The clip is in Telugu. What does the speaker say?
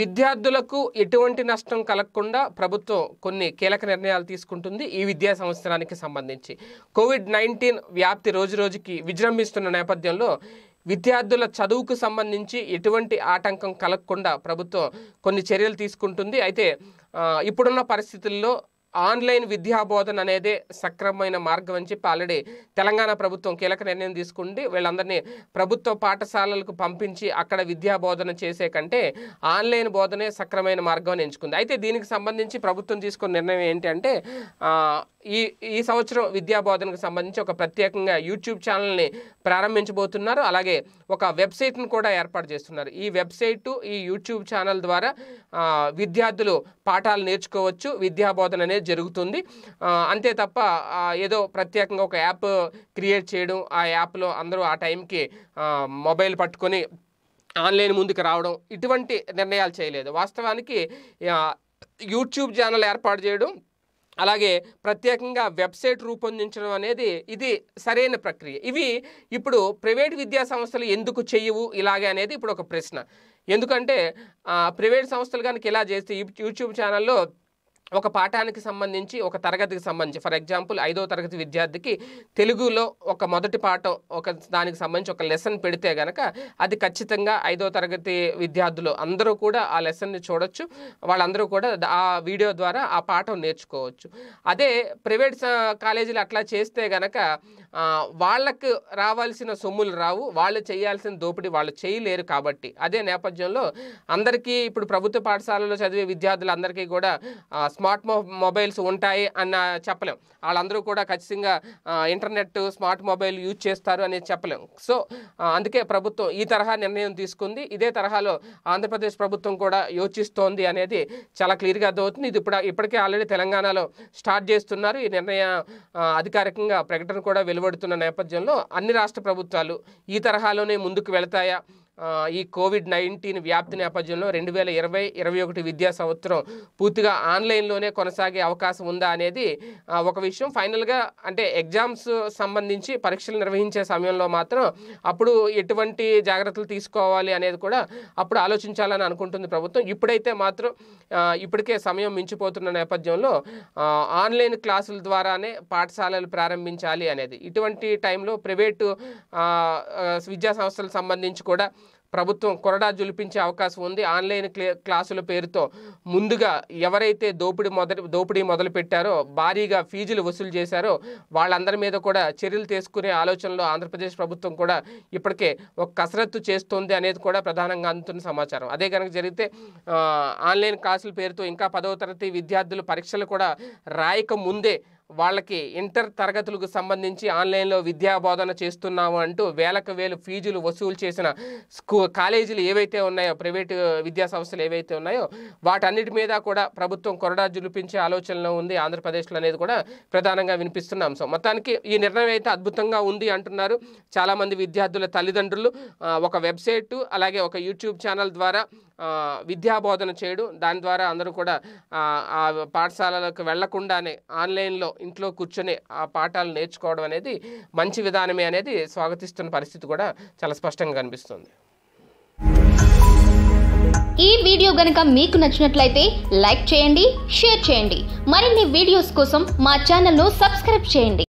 విద్యార్థులకు ఎటువంటి నష్టం కలగకుండా ప్రభుత్వం కొన్ని కీలక నిర్ణయాలు తీసుకుంటుంది ఈ విద్యా సంవత్సరానికి సంబంధించి కోవిడ్ నైన్టీన్ వ్యాప్తి రోజురోజుకి విజృంభిస్తున్న నేపథ్యంలో విద్యార్థుల చదువుకు సంబంధించి ఎటువంటి ఆటంకం కలగకుండా ప్రభుత్వం కొన్ని చర్యలు తీసుకుంటుంది అయితే ఇప్పుడున్న పరిస్థితుల్లో ఆన్లైన్ విద్యాబోధన అనేదే సక్రమమైన మార్గం అని చెప్పి ఆల్రెడీ తెలంగాణ ప్రభుత్వం కీలక నిర్ణయం తీసుకుంది వీళ్ళందరినీ ప్రభుత్వ పాఠశాలలకు పంపించి అక్కడ విద్యాబోధన చేసే కంటే ఆన్లైన్ బోధనే సక్రమైన మార్గం ఎంచుకుంది అయితే దీనికి సంబంధించి ప్రభుత్వం తీసుకున్న నిర్ణయం ఏంటంటే ఈ ఈ సంవత్సరం విద్యాబోధనకు సంబంధించి ఒక ప్రత్యేకంగా యూట్యూబ్ ఛానల్ని ప్రారంభించబోతున్నారు అలాగే ఒక వెబ్సైట్ను కూడా ఏర్పాటు చేస్తున్నారు ఈ వెబ్సైటు ఈ యూట్యూబ్ ఛానల్ ద్వారా విద్యార్థులు పాఠాలు నేర్చుకోవచ్చు విద్యాబోధన అనేది జరుగుతుంది అంతే తప్ప ఏదో ప్రత్యేకంగా ఒక యాప్ క్రియేట్ చేయడం ఆ యాప్లో అందరూ ఆ టైంకి మొబైల్ పట్టుకొని ఆన్లైన్ ముందుకు రావడం ఇటువంటి నిర్ణయాలు చేయలేదు వాస్తవానికి యూట్యూబ్ ఛానల్ ఏర్పాటు చేయడం అలాగే ప్రత్యేకంగా వెబ్సైట్ రూపొందించడం అనేది ఇది సరైన ప్రక్రియ ఇవి ఇప్పుడు ప్రైవేట్ విద్యా సంస్థలు ఎందుకు చేయవు ఇలాగే అనేది ఇప్పుడు ఒక ప్రశ్న ఎందుకంటే ప్రైవేట్ సంస్థలు కనుక ఇలా చేస్తే యూట్యూబ్ ఛానల్లో ఒక పాఠానికి సంబంధించి ఒక తరగతికి సంబంధించి ఫర్ ఎగ్జాంపుల్ ఐదో తరగతి విద్యార్థికి తెలుగులో ఒక మొదటి పాఠం ఒక దానికి సంబంధించి ఒక లెసన్ పెడితే గనక అది ఖచ్చితంగా ఐదో తరగతి విద్యార్థులు అందరూ కూడా ఆ లెసన్ని చూడొచ్చు వాళ్ళందరూ కూడా ఆ వీడియో ద్వారా ఆ పాఠం నేర్చుకోవచ్చు అదే ప్రైవేట్ కాలేజీలు అట్లా చేస్తే గనక వాళ్ళకు రావాల్సిన సొమ్ములు రావు వాళ్ళు చేయాల్సిన దోపిడీ వాళ్ళు చేయలేరు కాబట్టి అదే నేపథ్యంలో అందరికీ ఇప్పుడు ప్రభుత్వ పాఠశాలలో చదివే విద్యార్థులందరికీ కూడా స్మార్ట్ మొబైల్స్ ఉంటాయి అన్న చెప్పలేం వాళ్ళందరూ కూడా ఖచ్చితంగా ఇంటర్నెట్ స్మార్ట్ మొబైల్ యూజ్ చేస్తారు అనేది చెప్పలేం సో అందుకే ప్రభుత్వం ఈ తరహా నిర్ణయం తీసుకుంది ఇదే తరహాలో ఆంధ్రప్రదేశ్ ప్రభుత్వం కూడా యోచిస్తోంది అనేది చాలా క్లియర్గా అర్థమవుతుంది ఇది ఇప్పుడు ఇప్పటికే ఆల్రెడీ తెలంగాణలో స్టార్ట్ చేస్తున్నారు ఈ నిర్ణయ అధికారికంగా ప్రకటన కూడా వెలువడుతున్న నేపథ్యంలో అన్ని రాష్ట్ర ప్రభుత్వాలు ఈ తరహాలోనే ముందుకు వెళతాయా ఈ కోవిడ్ నైన్టీన్ వ్యాప్తి నేపథ్యంలో రెండు వేల ఇరవై ఇరవై ఒకటి విద్యా సంవత్సరం పూర్తిగా ఆన్లైన్లోనే కొనసాగే అవకాశం ఉందా అనేది ఒక విషయం ఫైనల్గా అంటే ఎగ్జామ్స్ సంబంధించి పరీక్షలు నిర్వహించే సమయంలో మాత్రం అప్పుడు ఎటువంటి జాగ్రత్తలు తీసుకోవాలి అనేది కూడా అప్పుడు ఆలోచించాలని అనుకుంటుంది ప్రభుత్వం ఇప్పుడైతే మాత్రం ఇప్పటికే సమయం మించిపోతున్న నేపథ్యంలో ఆన్లైన్ క్లాసుల ద్వారానే పాఠశాలలు ప్రారంభించాలి అనేది ఇటువంటి టైంలో ప్రైవేటు విద్యా సంస్థలకు సంబంధించి కూడా ప్రభుత్వం కొరడా జులిపించే అవకాశం ఉంది ఆన్లైన్ క్లాసుల పేరుతో ముందుగా ఎవరైతే దోపిడీ మొదటి దోపిడీ మొదలుపెట్టారో భారీగా ఫీజులు వసూలు చేశారో వాళ్ళందరి మీద కూడా చర్యలు తీసుకునే ఆలోచనలో ఆంధ్రప్రదేశ్ ప్రభుత్వం కూడా ఇప్పటికే ఒక కసరత్తు చేస్తుంది అనేది కూడా ప్రధానంగా అందుతున్న సమాచారం అదే కనుక జరిగితే ఆన్లైన్ క్లాసుల పేరుతో ఇంకా పదవ తరగతి విద్యార్థులు పరీక్షలు కూడా రాయక ముందే వాళ్ళకి ఇంటర్ తరగతులకు సంబంధించి ఆన్లైన్లో విద్యా బోధన చేస్తున్నాము అంటూ వేలకు వేలు ఫీజులు వసూలు చేసిన స్కూ కాలేజీలు ఏవైతే ఉన్నాయో ప్రైవేటు విద్యా సంస్థలు ఏవైతే ఉన్నాయో వాటన్నిటి మీద కూడా ప్రభుత్వం కొరడా జులిపించే ఆలోచనలో ఉంది ఆంధ్రప్రదేశ్లో అనేది కూడా ప్రధానంగా వినిపిస్తున్న అంశం మొత్తానికి ఈ నిర్ణయం అయితే అద్భుతంగా ఉంది అంటున్నారు చాలామంది విద్యార్థుల తల్లిదండ్రులు ఒక వెబ్సైటు అలాగే ఒక యూట్యూబ్ ఛానల్ ద్వారా విద్యాబోధన చేయడం దాని ద్వారా అందరూ కూడా ఆ పాఠశాలలకు వెళ్లకుండానే ఆన్లైన్లో ఇంట్లో కూర్చొని ఆ పాఠాలు నేర్చుకోవడం అనేది మంచి విధానమే అనేది స్వాగతిస్తున్న పరిస్థితి కూడా చాలా స్పష్టంగా కనిపిస్తుంది ఈ వీడియో గనక మీకు నచ్చినట్లయితే లైక్ చేయండి షేర్ చేయండి మరిన్ని వీడియోస్ కోసం మా ఛానల్ను సబ్స్క్రైబ్ చేయండి